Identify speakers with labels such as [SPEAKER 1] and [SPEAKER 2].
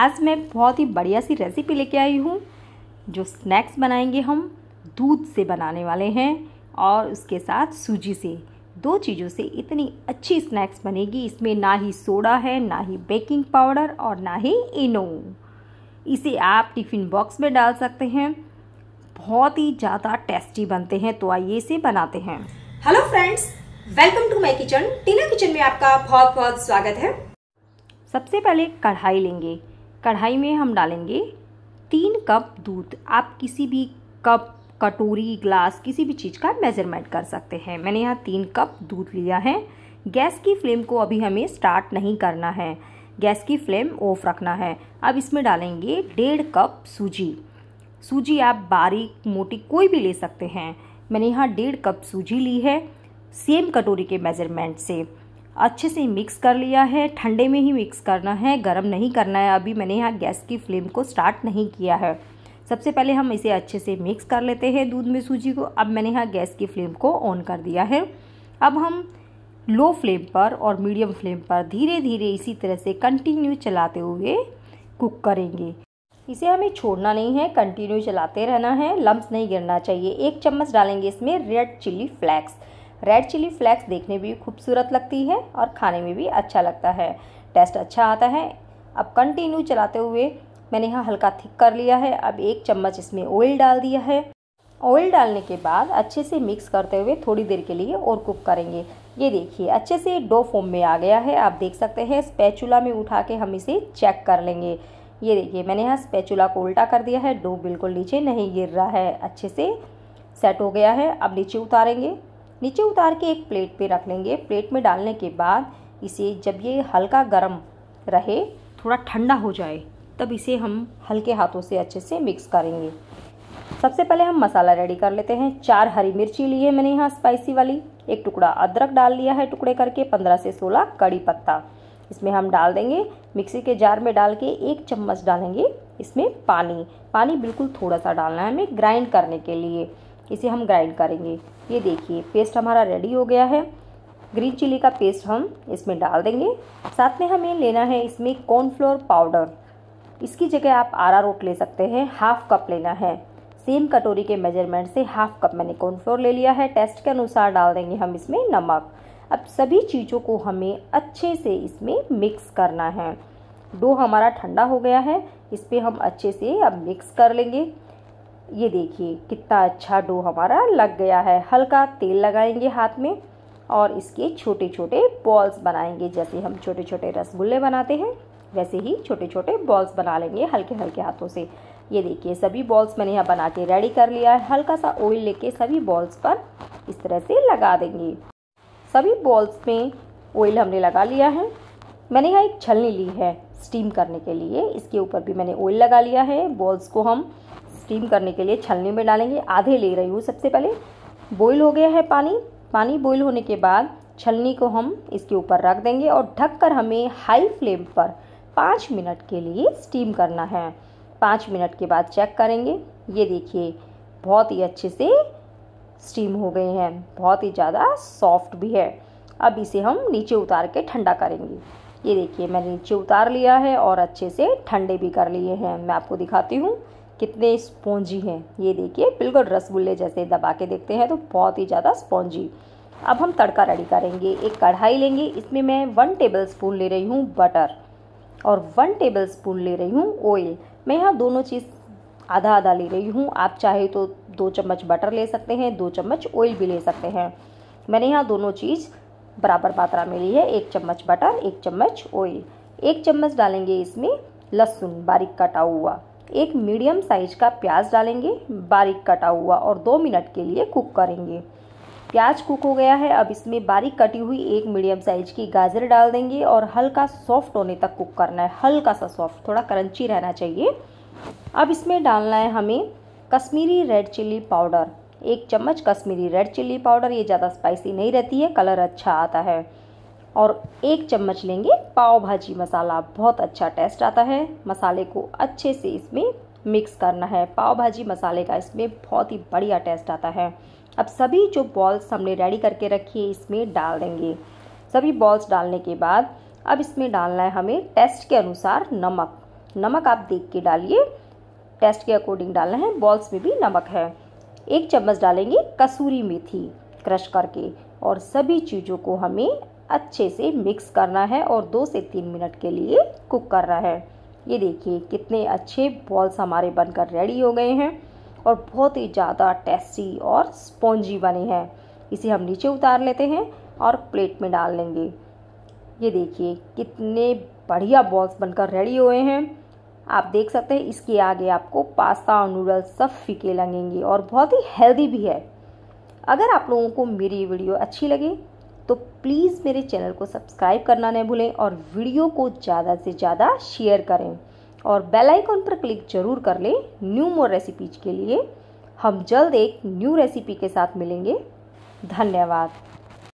[SPEAKER 1] आज मैं बहुत ही बढ़िया सी रेसिपी लेके आई हूँ जो स्नैक्स बनाएंगे हम दूध से बनाने वाले हैं और उसके साथ सूजी से दो चीज़ों से इतनी अच्छी स्नैक्स बनेगी इसमें ना ही सोडा है ना ही बेकिंग पाउडर और ना ही इनो इसे आप टिफ़िन बॉक्स में डाल सकते हैं बहुत ही ज़्यादा टेस्टी बनते हैं तो आइए इसे बनाते हैं hello friends welcome to my kitchen Tina kitchen में आपका बहुत बहुत स्वागत है सबसे पहले कढ़ाई लेंगे कढ़ाई में हम डालेंगे तीन कप दूध आप किसी भी कप कटोरी ग्लास किसी भी चीज़ का मेज़रमेंट कर सकते हैं मैंने यहाँ तीन कप दूध लिया है गैस की फ्लेम को अभी हमें स्टार्ट नहीं करना है गैस की फ्लेम ऑफ रखना है अब इसमें डालेंगे डेढ़ कप सूजी सूजी आप बारीक मोटी कोई भी ले सकते हैं मैंने यहाँ डेढ़ कप सूजी ली है सेम कटोरी के मेज़रमेंट से अच्छे से मिक्स कर लिया है ठंडे में ही मिक्स करना है गर्म नहीं करना है अभी मैंने यहाँ गैस की फ्लेम को स्टार्ट नहीं किया है सबसे पहले हम इसे अच्छे से मिक्स कर लेते हैं दूध में सूजी को अब मैंने यहाँ गैस की फ्लेम को ऑन कर दिया है अब हम लो फ्लेम पर और मीडियम फ्लेम पर धीरे धीरे इसी तरह से कंटिन्यू चलाते हुए कुक करेंगे इसे हमें छोड़ना नहीं है कंटिन्यू चलाते रहना है लम्ब नहीं गिरना चाहिए एक चम्मच डालेंगे इसमें red chilli flakes red chilli flakes देखने भी खूबसूरत लगती है और खाने में भी अच्छा लगता है टेस्ट अच्छा आता है अब कंटिन्यू चलाते हुए मैंने यहाँ हल्का थिक कर लिया है अब एक चम्मच इसमें ऑयल डाल दिया है ऑयल डालने के बाद अच्छे से मिक्स करते हुए थोड़ी देर के लिए और कुक करेंगे ये देखिए अच्छे से डो फॉर्म में आ गया है आप देख सकते हैं स्पैचुला में उठा के हम इसे चेक कर लेंगे ये देखिए मैंने यहाँ स्पैचुला को उल्टा कर दिया है डो बिल्कुल नीचे नहीं गिर रहा है अच्छे से सेट हो गया है अब नीचे उतारेंगे नीचे उतार के एक प्लेट पे रख लेंगे प्लेट में डालने के बाद इसे जब ये हल्का गर्म रहे थोड़ा ठंडा हो जाए तब इसे हम हल्के हाथों से अच्छे से मिक्स करेंगे सबसे पहले हम मसाला रेडी कर लेते हैं चार हरी मिर्ची ली है मैंने यहाँ स्पाइसी वाली एक टुकड़ा अदरक डाल लिया है टुकड़े करके पंद्रह से सोलह कड़ी पत्ता इसमें हम डाल देंगे मिक्सी के जार में डाल के एक चम्मच डालेंगे इसमें पानी पानी बिल्कुल थोड़ा सा डालना है हमें ग्राइंड करने के लिए इसे हम ग्राइंड करेंगे ये देखिए पेस्ट हमारा रेडी हो गया है ग्रीन चिली का पेस्ट हम इसमें डाल देंगे साथ में हमें लेना है इसमें कॉर्नफ्लोर पाउडर इसकी जगह आप आरा रोट ले सकते हैं हाफ कप लेना है सेम कटोरी के मेजरमेंट से हाफ कप मैंने कॉर्नफ्लोर ले लिया है टेस्ट के अनुसार डाल देंगे हम इसमें नमक अब सभी चीज़ों को हमें अच्छे से इसमें मिक्स करना है डो हमारा ठंडा हो गया है इस पर हम अच्छे से अब मिक्स कर लेंगे ये देखिए कितना अच्छा डो हमारा लग गया है हल्का तेल लगाएंगे हाथ में और इसके छोटे छोटे बॉल्स बनाएंगे जैसे हम छोटे छोटे रसगुल्ले बनाते हैं वैसे ही छोटे छोटे बॉल्स बना लेंगे हल्के हल्के हाथों से ये देखिए सभी बॉल्स मैंने यहाँ बना के रेडी कर लिया है हल्का सा ऑयल लेके सभी बॉल्स पर इस तरह से लगा देंगे सभी बॉल्स में ऑयल हमने लगा लिया है मैंने यहाँ एक छलनी ली है स्टीम करने के लिए इसके ऊपर भी मैंने ऑयल लगा लिया है बॉल्स को हम स्टीम करने के लिए छलनी में डालेंगे आधे ले रही हूँ सबसे पहले बॉईल हो गया है पानी पानी बॉईल होने के बाद छलनी को हम इसके ऊपर रख देंगे और ढककर हमें हाई फ्लेम पर पाँच मिनट के लिए स्टीम करना है पाँच मिनट के बाद चेक करेंगे ये देखिए बहुत ही अच्छे से स्टीम हो गए हैं बहुत ही ज़्यादा सॉफ्ट भी है अब इसे हम नीचे उतार के ठंडा करेंगे ये देखिए मैंने नीचे उतार लिया है और अच्छे से ठंडे भी कर लिए हैं मैं आपको दिखाती हूँ कितने स्पॉन्जी हैं ये देखिए बिल्कुल रसगुल्ले जैसे दबा के देखते हैं तो बहुत ही ज़्यादा स्पॉन्जी अब हम तड़का रेडी करेंगे एक कढ़ाई लेंगे इसमें मैं वन टेबल स्पून ले रही हूँ बटर और वन टेबल स्पून ले रही हूँ ऑयल मैं यहाँ दोनों चीज़ आधा आधा ले रही हूँ आप चाहे तो दो चम्मच बटर ले सकते हैं दो चम्मच ऑयल भी ले सकते हैं मैंने यहाँ दोनों चीज़ बराबर मात्रा में ली है एक चम्मच बटर एक चम्मच ऑयल एक चम्मच डालेंगे इसमें लहसुन बारीक कटा हुआ एक मीडियम साइज का प्याज डालेंगे बारीक कटा हुआ और दो मिनट के लिए कुक करेंगे प्याज कुक हो गया है अब इसमें बारीक कटी हुई एक मीडियम साइज की गाजर डाल देंगे और हल्का सॉफ्ट होने तक कुक करना है हल्का सा सॉफ्ट थोड़ा क्रंची रहना चाहिए अब इसमें डालना है हमें कश्मीरी रेड चिल्ली पाउडर एक चम्मच कश्मीरी रेड चिल्ली पाउडर ये ज़्यादा स्पाइसी नहीं रहती है कलर अच्छा आता है और एक चम्मच लेंगे पाव भाजी मसाला बहुत अच्छा टेस्ट आता है मसाले को अच्छे से इसमें मिक्स करना है पाव भाजी मसाले का इसमें बहुत ही बढ़िया टेस्ट आता है अब सभी जो बॉल्स हमने रेडी करके रखी है इसमें डाल देंगे सभी बॉल्स डालने के बाद अब इसमें डालना है हमें टेस्ट के अनुसार नमक नमक आप देख के डालिए टेस्ट के अकॉर्डिंग डालना है बॉल्स में भी नमक है एक चम्मच डालेंगे कसूरी मेथी क्रश करके और सभी चीज़ों को हमें अच्छे से मिक्स करना है और दो से तीन मिनट के लिए कुक करना है ये देखिए कितने अच्छे बॉल्स हमारे बनकर रेडी हो गए हैं और बहुत ही ज़्यादा टेस्टी और स्पॉन्जी बने हैं इसे हम नीचे उतार लेते हैं और प्लेट में डाल लेंगे ये देखिए कितने बढ़िया बॉल्स बनकर रेडी हुए हैं आप देख सकते हैं इसके आगे आपको पास्ता और नूडल्स सब फीके लगेंगे और बहुत ही हेल्दी भी है अगर आप लोगों को मेरी वीडियो अच्छी लगे तो प्लीज़ मेरे चैनल को सब्सक्राइब करना नहीं भूलें और वीडियो को ज़्यादा से ज़्यादा शेयर करें और बेल आइकन पर क्लिक जरूर कर लें न्यू मोर रेसिपीज के लिए हम जल्द एक न्यू रेसिपी के साथ मिलेंगे धन्यवाद